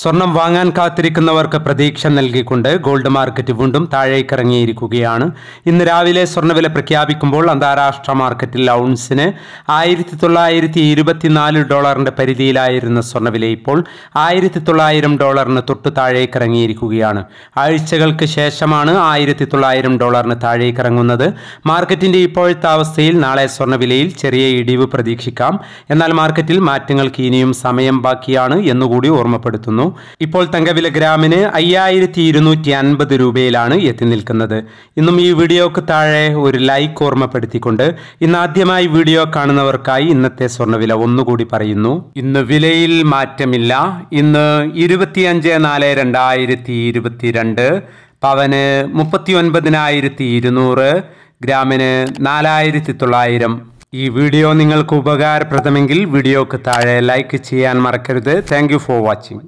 സ്വർണം വാങ്ങാൻ കാത്തിരിക്കുന്നവർക്ക് പ്രതീക്ഷ നൽകിക്കൊണ്ട് ഗോൾഡ് മാർക്കറ്റ് വീണ്ടും താഴേക്കിറങ്ങിയിരിക്കുകയാണ് ഇന്ന് രാവിലെ സ്വർണ്ണവില പ്രഖ്യാപിക്കുമ്പോൾ അന്താരാഷ്ട്ര മാർക്കറ്റിൽ ഔൺസിന് ആയിരത്തി തൊള്ളായിരത്തി ഇരുപത്തിനാല് ഡോളറിന്റെ പരിധിയിലായിരുന്ന സ്വർണ്ണവില ഇപ്പോൾ ആയിരത്തി തൊള്ളായിരം ഡോളറിന് തൊട്ട് താഴേക്കിറങ്ങിയിരിക്കുകയാണ് ആഴ്ചകൾക്ക് ശേഷമാണ് ആയിരത്തി തൊള്ളായിരം ഡോളറിന് താഴേക്കിറങ്ങുന്നത് മാർക്കറ്റിന്റെ ഇപ്പോഴത്തെ അവസ്ഥയിൽ നാളെ സ്വർണ്ണവിലയിൽ ചെറിയ ഇടിവ് പ്രതീക്ഷിക്കാം എന്നാൽ മാർക്കറ്റിൽ മാറ്റങ്ങൾക്ക് ഇനിയും സമയം ബാക്കിയാണ് എന്നുകൂടി ഓർമ്മപ്പെടുത്തുന്നു ഇപ്പോൾ തങ്കവില ഗ്രാമിന് അയ്യായിരത്തി ഇരുന്നൂറ്റി അൻപത് രൂപയിലാണ് എത്തി നിൽക്കുന്നത് ഇന്നും ഈ വീഡിയോക്ക് താഴെ ഒരു ലൈക്ക് ഓർമ്മപ്പെടുത്തിക്കൊണ്ട് ഇന്ന് ആദ്യമായി വീഡിയോ കാണുന്നവർക്കായി ഇന്നത്തെ സ്വർണ്ണവില ഒന്നുകൂടി പറയുന്നു ഇന്ന് വിലയിൽ മാറ്റമില്ല ഇന്ന് ഇരുപത്തിയഞ്ച് നാല് രണ്ടായിരത്തി ഇരുപത്തിരണ്ട് പവന് മുപ്പത്തി ഒൻപതിനായിരത്തി ഇരുന്നൂറ് ഗ്രാമിന് നാലായിരത്തി തൊള്ളായിരം ഈ വീഡിയോ നിങ്ങൾക്ക് ഉപകാരപ്രദമെങ്കിൽ വീഡിയോക്ക് താഴെ ലൈക്ക് ചെയ്യാൻ മറക്കരുത് താങ്ക് ഫോർ വാച്ചിങ്